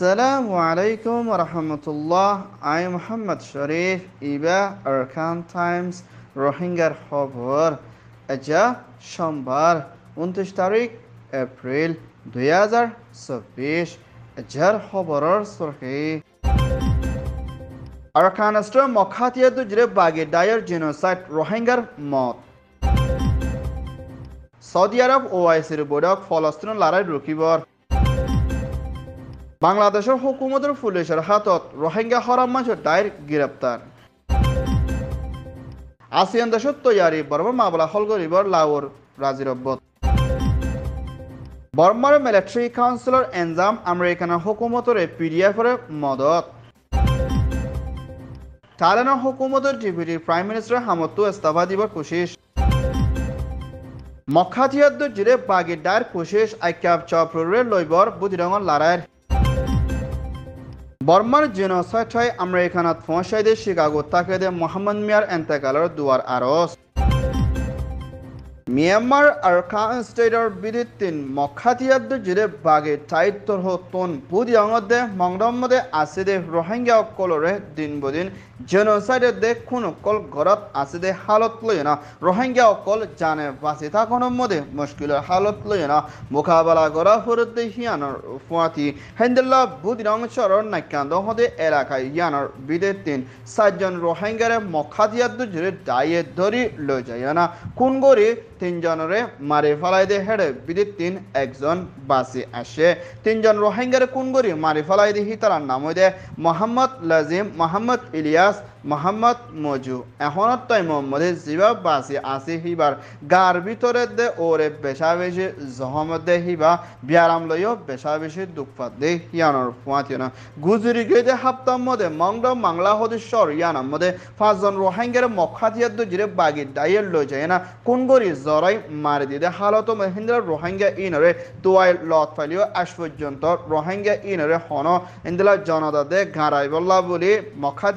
Assalamu alaikum wa rahmatullah. I am Muhammad Sharif Iba Arkan Times Rohingya Hobor Aja Shambar Untishtarik April Duyazar Sofish Ajar Hoborar Surhi Arkanastra Mokhatia Dujre Bagi Dire Genocide Rohingya Mot Saudi Arab OIC Bodak Falastron Lara Rukibor বাংলাদেশের হুকুমতের পুলিশের হাতত রোহিঙ্গা হরাম মাঝে ডায়ের গ্রেপ্তার ASEAN দেশের তৈয়ারি Burma মামলা হল গরিবর লাউর রাজিরব্বত বর্মার মিলিটারি কাউন্সিলর এনজাম আমেরিকান হুকুমতের পিডিএফের মদত থাইল্যান্ডের হুকুমতের ডিপুটি প্রাইম মিনিস্টার হামতু ইস্তফা দিবর কোশিশ মক্ষাথিয়াদ্দ জিরে বাগির ডায়ের কোশিশ আইকাপ চপ্রুরে লৈবর বুধিরঙর লড়াইয়ের বর্মার জেনসাইট হয় আমরা এখানে ফসাইদে শিকাগো তাকেদে মোহাম্মদ মিয়ার এন্তেকালের দুয়ার আরস Myanmar Arkan State'ar bidittin Mokhatiyaddu jire bagi tait torho ton budi angode mangdammode aside Rohingya kolore din budin genocide de kun kol gorat aside halat loyena Rohingya kol jane basita konomode mushkil halat loyena mukabala gora furudde hiyanor fuati hendilla budi rangchar nakando hode elaka yanor bidittin sajjan Rohingyare Mokhatiyaddu jire daye dori lojayena kun gori তিনজনরে মারি ফেলাই দিয়ে হেডে বিদিত তিন একজন বাসি আসে তিনজন রোহিঙ্গারে কোন গরি মারি ফেলাই দিয়ে তার নাম দে মোহাম্মদ লাজিম মোহাম্মদ ইলিয়াস মোহাম্মদ মজু এখনত তই মোহাম্মদে জিবা বাসি আসি হিবার গার ভিতরে দে ওরে বেসা বেশি জহমত দে হিবা বিয়ারাম লইও বেসা বেশি দুঃখপাত দে হিয়ানোর ফুয়াতিও না গুজরি গে দে হাপ্তাম মধ্যে মঙ্গল মাংলা হদিশ্বর ইয়ানাম মধ্যে পাঁচজন রোহাঙ্গের মক্ষা দিয়ে দু জিরে বাগি ডাইয়ের লই যায় না কোন গরি জরাই মারি দিদে হালত মহিন্দ্র রোহাঙ্গা ইনরে তুয়াই লত ফালিও আজ পর্যন্ত রোহাঙ্গা ইনরে হন ইন্দিলা জনতা দে গাঁড়াই বল্লা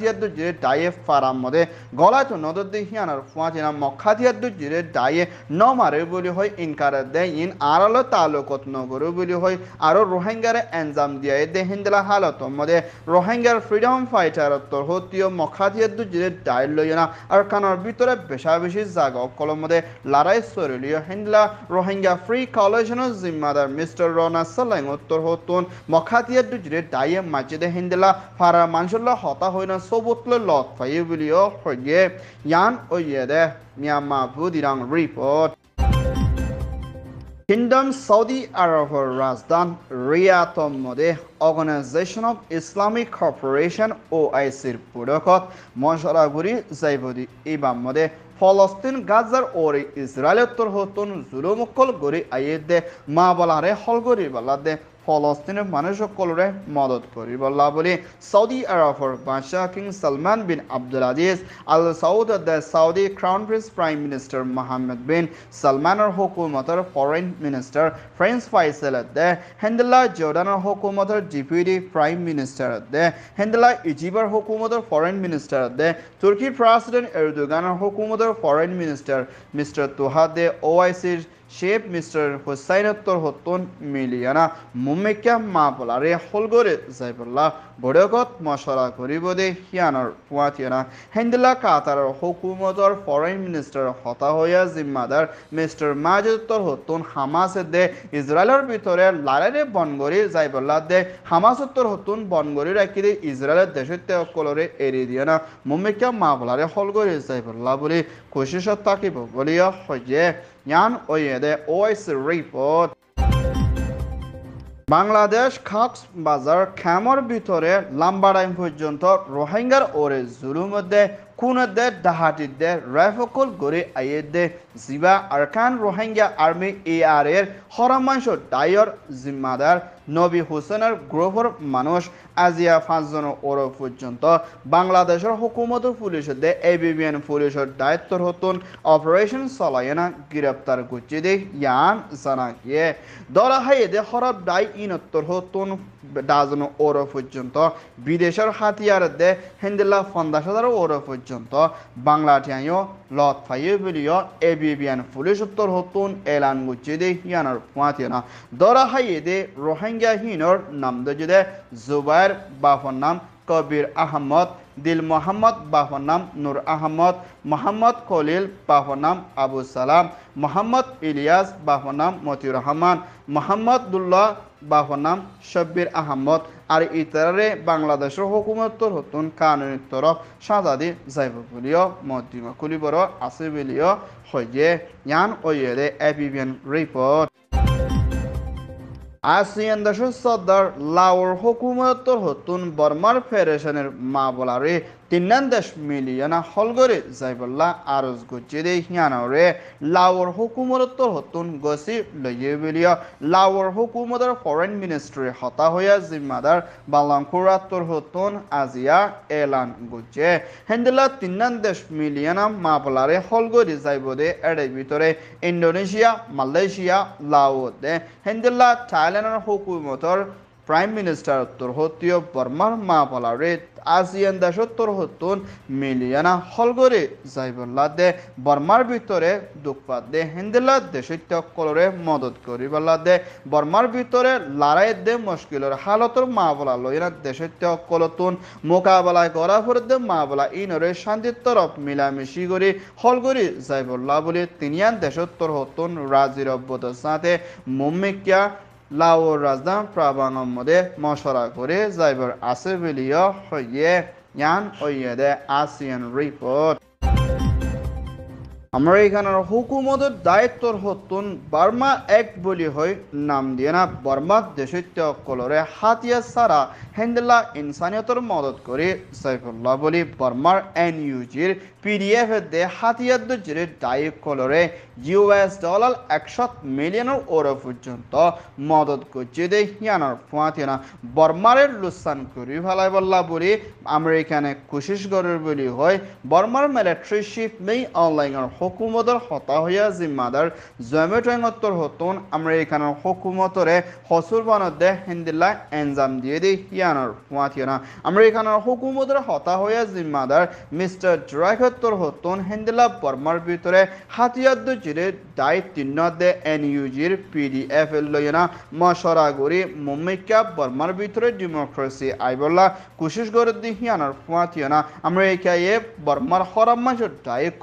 দিয়ে দু জিরে 다이에 파람모데 골아토 노도데 히아나르 ফুয়াজিনা মক্কাতিয়া দুজিরে দায়ে নমারে বলি হয় ইনকার দে ইন আরালো তালুকত নগরু বলি হয় আরো রোহিঙ্গারে এনজাম দিয়ে দে হিন্দলা হালত মধ্যে রোহিঙ্গার ফ্রিডম ফাইটার তরহতীয় মক্কাতিয়া দুজিরে দায় লইনা আর কানার ভিতরে বেশা বেশি জাগ লড়াই সরলীয় হিন্দলা রোহিঙ্গা ফ্রি কলেজনের জিম্মাদার মিস্টার রনা সালাং উত্তর হতুন মক্কাতিয়া দুজিরে দায়ে মাজিদে হিন্দলা ফারা মানুষল্লা হতা হইনা সবুতল ল Hak Fayibulio Hoye Yan Oyede Myanmar Budirang Report Kingdom Saudi Arabia রাজধান রিয়াতর মধ্যে অর্গানাইজেশন অফ ইসলামিক কর্পোরেশন ওআইসির পুরকত মশরাগুড়ি জৈবদি ইমাম মধ্যে ফলস্তিন গাজার ওরে ইসরায়েলের তরহতন জুলুমকল গড়ি আইয়ে দে মা বলারে হলগরি বলা দে ফলস্তিনের মানুষসকলরে মদত করিব বলে সৌদি আরবর বাদশাহ king Salman bin Abdul Aziz Al Saud the Saudi crown prince prime minister Mohammed bin সলমানের হুকুমতর ফরেন মিনিষ্টার ফ্রেন্স ফাইসেল দে হেন্দলা জর্ডানের হুকুমতর ডিপুটি প্রাইম মিনিষ্টার দে হেন্দলা ইজিপ্টর হুকুমতর ফরেন মিনিষ্টার দে তুর্কির প্রেসিডেন্ট এরদোগানের হুকুমতর ফরেন মিনিষ্টার মিস্টার তোহাদে ওয়াইসির ഷേപ്പ് മിസ്റ്റർ ഹുസൈനത്തൊർ ഹൊത്തോൻ മിലിയന മുമ്മയ്ക്ക മാപ്പുള്ള അറിയ ഹൊൽഗോര് സൈബുള്ള বৈঠকত মশলা কৰিব দে সিয়ানৰ পুৱাতিয়ানা হেন্দিলা কাটাৰৰ হকুমতৰ ফৰেইন মিনিষ্টাৰ হতাহয়া জিম্মাদাৰ মিষ্টাৰ মাজুত্তৰ হতুন হামাছে দে ইজৰাইলৰ ভিতৰে লাৰেৰে বনগৰি যাইবলা দে হামাছত্তৰ হতুন বনগৰি ৰাখি দে ইজৰাইলৰ দেশত সকলোৰে এৰি দিয়ে না মমিকা মাবলাৰে যাই যাইবলা বুলি কোচিছত থাকিব বুলিও সজে ইয়ান অয়েদে অইচ ৰিপৰ্ট বাংলাদেশ খাক্স বাজার খ্যামর ভিতরে লাম্বাডাইম পর্যন্ত রোহিঙ্গার ওরে জুলুমদে কুনদে ডাহাটিদে রাইফকুল গড়ে আইয়েদে জিবা Arakan Rohingya Army A R এর হরামাংশ ডায়র জিম্মাদার নবী হুসেনের গ্রহর মানুষ আজিয়া পাঁচজন ওর পর্যন্ত বাংলাদেশের হুকুমত পুলিশ দে এবিবিএন পুলিশের দায়িত্বর হতুন অপারেশন না গ্রেপ্তার করছে দে ইয়ান জানা গিয়ে দরা দে হরব ডাই ইনত্তর হতুন ডাজন ওর পর্যন্ত বিদেশের হাতিয়ার দে হিন্দুল্লাহ পঞ্চাশ ওর পর্যন্ত বাংলাটিয়ায়ও লত ফাইবিলিয় এ বিবিয়ান ফুলিশ উত্তর হতুন এলান গুচি দে হিয়ানর ফুয়াতে না দরা হাইয়ে নাম দজে দে জুবাইর বাহন নাম দিল মোহাম্মদ বাহন নাম নুর আহমদ খলিল বাহন আবু সালাম মোহাম্মদ ইলিয়াস বাহন নাম মতিউর রহমান দুল্লাহ বাহন নাম শব্বির আহমদ আর ইতারে বাংলাদেশের হুকুমতর হতুন কানুন তরফ সাদাদি যাইব বলিও মধ্যমা খুলিবর আছে বলিও হইয়ে ইয়ান ওয়েলে এবিবিএন রিপোর্ট আসিয়ান দেশের সদর লাওর হুকুমতর হতুন বর্মার ফেডারেশনের মা বলারে তিনান দশ মিলিয়না হলগরে জাইবল্লা আরজ গুচিদে হিয়ানরে লাওর হুকুমরত হতুন গছি লয়ে বিলিয় লাওর হুকুমদার ফরেন মিনিস্ট্রি হতা হইয়া জিম্মাদার বালাঙ্কুরাত্তর হতুন আজিয়া এলান গুচে হেন্দলা তিনান দশ মিলিয়না মাপলারে হলগরে দে এড়ে ভিতরে ইন্ডোনেশিয়া মালয়েশিয়া লাও দে হেন্দলা থাইল্যান্ডের হুকুমতর prime minister turhotio burmar মা polare আসিয়ান দেশত তোর হতুন মিলিয়ানা হলগরে যাইবল্লা দে বর্মার ভিতরে দুঃখপাত দে হিন্দিল্লা দেশে ত্যাগ কলরে মদত করিবল্লা দে বর্মার ভিতরে লড়াই দে মুশকিলের হালতর মা বলা লইনা দেশে ত্যাগ কলতুন মোকাবেলা করা ফর দে মা বলা ইনরে শান্তির তরফ মিলামিশি করি হলগরি যাইবল্লা বলে তিনিয়ান দেশত তোর হতুন রাজির অব্যতার সাথে মুম্মিকা لاور رزدن پرابان آمده ماشاره کوری زیبر اسی ویلیو خویه یعن اویده اسین ریپورت আমরা এখানে হুকুমতের দায়িত্বর হতুন বার্মা অ্যাক্ট বলি হয় নাম দিয়ে না বার্মার দেশৈত্য কলরে হাতিয়া সারা হেন্দেলা ইনসানিয়তর মদত করে সাইফুল্লাহ বলি বার্মার এন ইউজির পিডিএফ দে হাতিয়ার দজির দায়ী কলরে ইউএস ডলার একশো মিলিয়নের ওর পর্যন্ত মদত করছে দে হিয়ানার ফুয়াতিনা বার্মারের লুসান করি ভালাই বল্লা বলি আমরা এখানে কোশিস করার বলি হয় বর্মার মিলিটারি শিপ নেই অনলাইনের হুকুমতৰ হতা হইয়া জিম্মাদাৰ জয়মেটৰ হতন আমৰা এখানে হুকুমতৰে হসুৰ বানত দে হিন্দিল্লা এনজাম দিয়ে হিয়ানৰ হিয়ানৰ হুয়া থিও না আমৰা এখানে হুকুমতৰ মিষ্টাৰ হইয়া জিম্মাদাৰ মিস্টাৰ ড্ৰাইকত্তৰ ভিতৰে হিন্দিল্লা বৰ্মাৰ ভিতৰে হাতিয়াদ্দিৰ দায়িত্ব দে এনইউজিৰ পিডিএফ লইনা মশৰাগুড়ি মুমিকা বৰ্মাৰ ভিতৰে ডেমোক্ৰেসি আইবল্লা কুশিস গড়ে দি হিয়ানৰ হুয়া থিও না আমৰা এখানে বৰ্মাৰ হৰাম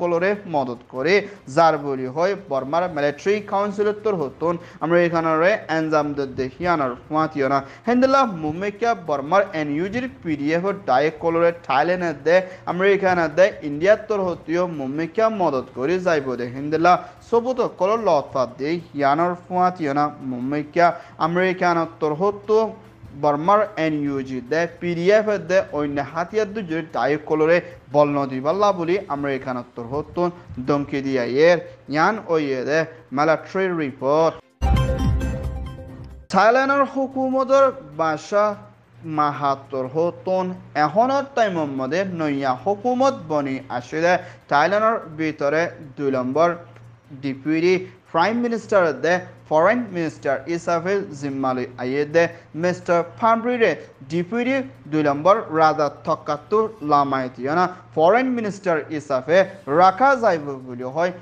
কলৰে মদত করে জারবলি হয় বর্মার মিলিটারি কাউন্সিলের তোর এনজাম আমেরিকানরে দেখি আনার ফুয়াতিও না হেন্দেলা মুমেকিয়া বর্মার এনইউজির পিডিএফ ডাই কলরে থাইল্যান্ডে দে এখানে দে ইন্ডিয়ার তোর হতিও মুমেকিয়া মদত করে যাইব দে হেন্দেলা সবুত কল লতফাত দে হিয়ানর ফুয়াতিও না মুমেকিয়া আমেরিকানের তোর হতো বর্মার এন ইউজি দে পিডিএফ দে অন্য হাতিয়ার যদি ডাই কলরে বল্ন দিবাল্লা বলি আমরা এখানে তোর হতুন দমকে দিয়া এর ইয়ান ও ইয়ে দে মিলিটারি রিপোর্ট থাইল্যান্ডের হুকুমতর বাসা মাহাতর হতুন এখনো তাই মোহাম্মদের নইয়া হুকুমত বনি আসলে থাইল্যান্ডের ভিতরে দুই নম্বর ডিপুটি প্রাইম মিনিষ্টার দে ফরেন মিনিষ্টার ইসাফেল জিম্মালি আইয়ে দে মিস্টার ফান্ড্রিরে ডিপুটি দুই নম্বর রাজা থকাত্তুর লামায়তীয় না ফরেন মিনিষ্টার ইসাফে রাখা যাইব বলে হয়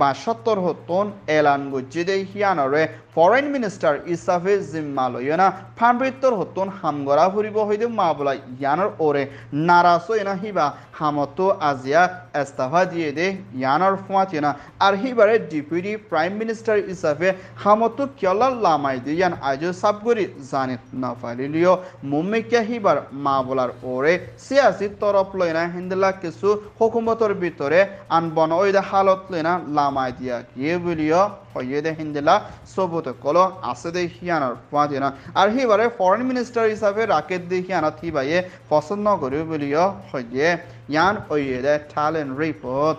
বা সত্তর হতন এলান গুজিদে হিয়ানরে ফরেন মিনিস্টার ইসাফে জিম্মা জিম্মালয়না ফানবৃত্তর হতন হামগরা ফুরিব হইদে মাবলা ইয়ানর ওরে নারাসো এনা হিবা হামতো আজিয়া এস্তাফা দিয়ে দে ইয়ানর ফুয়াচেনা আর হিবারে ডিপুটি প্রাইম মিনিস্টার ইসাফে হামতো কেলা লামাই দে ইয়ান আজ সাবগরি জানিত না নাফালিলিও মুম্মিকা হিবার মাবলার ওরে সিয়াসি তরফ লয়না হিন্দলা কিছু হুকুমতর ভিতরে আনবন ওইদা হালত লয়না lama diye yiyebiliyor. Hoyede hindela sobutu kolo asede hiyanar puadina. Ar hibare foreign minister hisabe raket de hiyanat hibaye fasıl no görübiliyor. ye yan oyede talent report.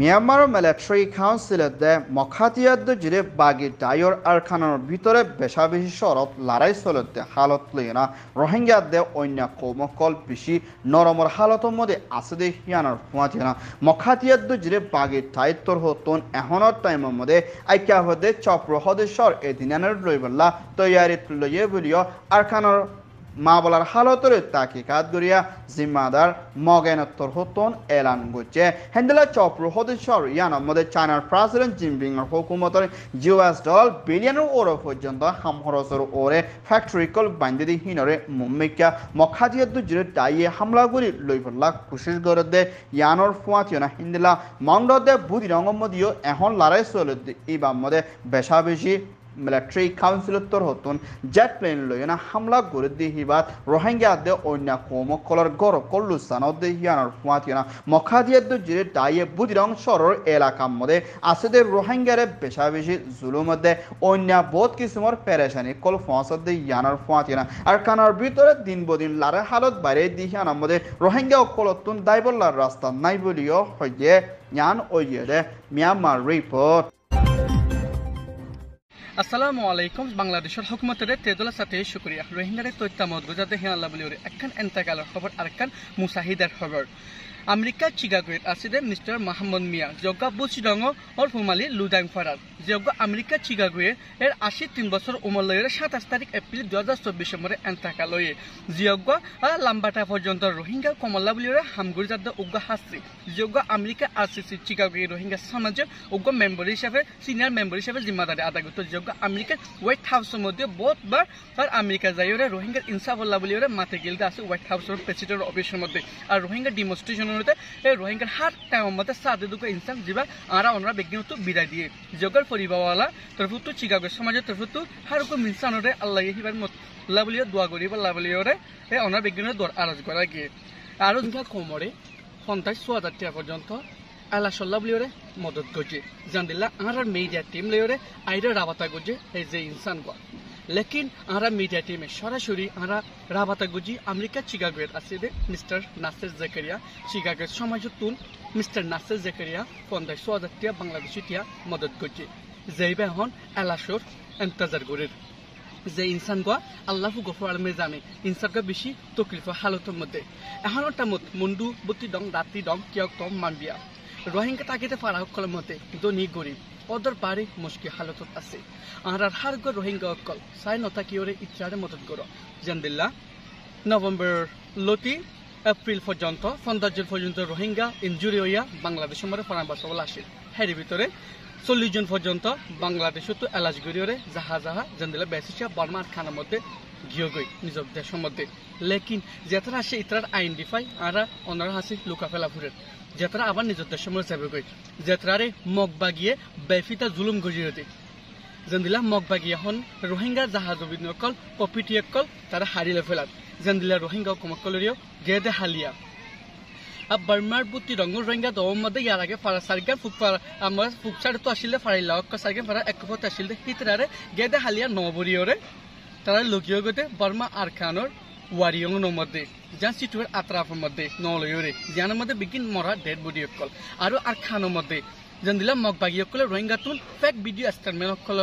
মিয়ানমাৰৰ দে কাউন্সিলে মখাতিয়াদ্দ জিরে বাগি ডায়র আৰখানৰ ভিতৰে বেচা বেছি লড়াই লাৰাই চলতে হালত লৈনা রোহিঙ্গা দে অন্য কৌমকল বেশি নরমর হালতর মধ্যে আছে দে হিয়ানার ফুঁয়াছে না মখাতিয়াদ্দ জিরে বাগি টাইতর হতন এহনৰ টাইমৰ মধ্যে আইকা হদে চপ্ৰ সদস্যৰ এ লৈ পেলা তৈয়াৰীত লৈয়ে বুলিও আৰখানৰ মা বলার হালতরে তাকে কাত গরিয়া জিম্মাদার মগেনত্তর হতন এলান গুচ্ছে হেন্দেলা চপ্র হদেশ্বর ইয়ান মধ্যে চায়নার প্রেসিডেন্ট জিমবিংয়ের হুকুমতর ইউএস ডলার বিলিয়নের ওর পর্যন্ত হামহরসর ওরে ফ্যাক্টরি কল বান্ধি হিনরে মুম্মিকা মখাজিয়া দুজরে টাইয়ে হামলা করি লইফল্লা কোশিশ করে দে ইয়ানোর ফুয়াচিও না হিন্দিলা মংডদে বুধি রঙম্মদিও এখন লড়াই চলে ইবা মধ্যে বেশা বেশি military council torhoton jet plane loyana hamla gurdi hibat rohingya de onya komo kolor goro kollu sanod hianar fuat yana mokhadiyat do jire daye budirang shoror elaka mode asede rohingya re beshabeshi zulum de onya bot kisumor pereshani kol fonsod de yanar fuat yana ar kanar bitore din bodin lare halot bare di hianar mode rohingya kolotun daibollar rasta nai boliyo hoye yan oyere myanmar report আসসালামু আলাইকুম বাংলাদেশের হকুমতের তেদুলা সাথে শুক্রিয়া তথ্য মত গুজাতে হিয়াল্লা বলিউর একখান এন্তাকালের খবর আরেকখান মুসাহিদের খবর আমেরিকা চিকাগোয় আছে দে মিস্টার মাহমুদ মিয়া যোগ্য বুসি ডঙ অর ফুমালি লুদাইম ফারার যোগ্য আমেরিকা চিকাগোয় এর আশি তিন বছর উমর লয়ের সাতাশ তারিখ এপ্রিল দু হাজার চব্বিশ সময়ের এন্টাকা লয়ে যোগ্য লাম্বাটা পর্যন্ত রোহিঙ্গা কমলা বলিয়র হামগুড়ি জাদ্দ উগ্র শাস্ত্রী যোগ্য আমেরিকা আর সি সি চিকাগোয় রোহিঙ্গা সমাজের উগ্র মেম্বর হিসাবে সিনিয়র মেম্বর হিসাবে জিম্মাদারে আদাগত যোগ্য আমেরিকা হোয়াইট হাউসের মধ্যে বহুবার আর আমেরিকা যাইয়ের রোহিঙ্গার ইনসাফল্লা বলিয়র মাতে গেলতে আছে হোয়াইট হাউসের প্রেসিডেন্ট অফিসের মধ্যে আর রোহিঙ্গা ডিমনস্ট্রেশনের এই রোহিঙ্গার হাত টাইমতে সাদে দুঃখ ইনসান জিবা আরা অনরা ব্যক্তিগত বিদায় দিয়ে জগর পরিবাওয়ালা তো চিকাগো সমাজের তরফ তো তরফুতু হারকম ইনসানরে আল্লাহ হিবার মত লাবলিও দোয়া করি বা লাবলিওরে এই অনরা ব্যক্তিগত দর আরজ করা গিয়ে আরো দুঃখ কোমরে সন্তাস ছ হাজার পর্যন্ত আল্লাহ সল্লা বলিওরে মদত গজে জান দিল্লা আর মিডিয়া টিম লিওরে আইরা রাবাতা গজে এই যে ইনসান গড় লেকিন আমরা মিডিয়া টিমে সরাসরি আমরা গুজি আমেরিকা চিকাগোয়ের আছে মিস্টার নাসের জাকারিয়া চিকাগোয়ের সমাজ তুন মিস্টার নাসের জাকারিয়া পন্দায় টিয়া বাংলাদেশি টিয়া মদত করছে যেইবে হন এলাশোর এন্তাজার গরির যে ইনসান গোয়া আল্লাহ গফর আলমে জানে গা বেশি তকলিফ হালতের মধ্যে এখনও টামত মন্ডু বতি দং রাতি দং কিয়ক ডং মানবিয়া রোহিঙ্গা তাকিতে ফারাহক কলম মতে ধনী গরিব অদর পারি মুশকি হালতত আছে হার হারগ রোহিঙ্গা অকল সাই নতা কিওরে ইচ্ছারে মদত কর জানবিল্লা নভেম্বর লতি এপ্রিল পর্যন্ত পনেরো জুন পর্যন্ত রোহিঙ্গা ইঞ্জুরি হইয়া বাংলাদেশ মরে ফরামবাস বলে আসিল হের ভিতরে চল্লিশ জুন পর্যন্ত বাংলাদেশ তো এলাজ গড়িয়ে যাহা যাহা জানদিলা বেসিসা বার্মার খানার মধ্যে গিয়ে গই নিজের দেশের মধ্যে লেকিন যেতারা আসে ইতরার আইন ডিফাই আর অনারা হাসি লুকা ফেলা ফুরের যেতরা আবার নিজের দেশ মনে চাইবে কই যেতরারে মগ বাগিয়ে বেফিতা জুলুম গজি দিই জেন্দিলা মগ বাগিয়ে এখন রোহিঙ্গা জাহাজ অভিনয়কল পপিটিয়কল তারা হারিলে ফেলাত জেন্দিলা রোহিঙ্গা কমকলরিও গেদে হালিয়া আর বার্মার বুতি রঙ রোহিঙ্গা দম মধ্যে ইয়ার আগে ফারা সারিগান ফুকফার আমার ফুকসারে তো আসলে ফারাইলা অক্ক সারিগান ফারা এক ফতে আসলে হিতরারে গেদে হালিয়া নবরিয়রে তারা লগিয়ে গতে বার্মা আর খানোর ওয়ারিয়ংনমধ্যে যা সিটুয়ের আত্রাফের মধ্যে নলয়রে যার মধ্যে বিগিন মরা ডেড বডি অকল আর আর খানোর মধ্যে যেন দিলাম মগবাগি অকলে রোহিঙ্গাতুন ফেক ভিডিও স্টারম্যান অকল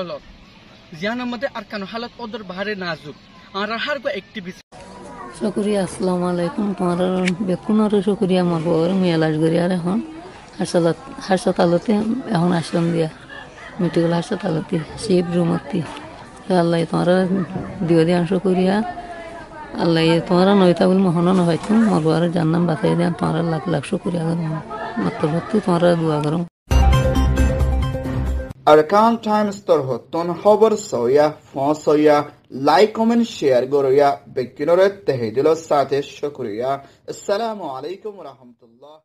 জিয়ানোর মধ্যে আর কানো হালত ওদের বাহারে নাজুক আর হার গো অ্যাক্টিভিস্ট শুক্রিয়া আসসালামু আলাইকুম তোমার বেকুন আর শুক্রিয়া আমার বউর আর এখন হাসপাতাল হাসপাতালতে এখন আসলাম দিয়া মেট্রিকুল হাসপাতালতে সেফ রুমতি আল্লাহ তোমার দিও দিয়া শুক্রিয়া আল্লাহ তোমার নয়তা বলে মহনন হয়তো মরবার জানলাম বাতাই দেন তোমার লাখ লাখ শুক্রিয়া করুন মাত্র ভক্তি তোমার দোয়া করো আরকান টাইমস তরহ হতন খবর সয়া ফসয়া লাইক কমেন্ট শেয়ার গরয়া ব্যক্তিনরে তেহিদিল সাথে শুকরিয়া আসসালামু আলাইকুম রাহমাতুল্লাহ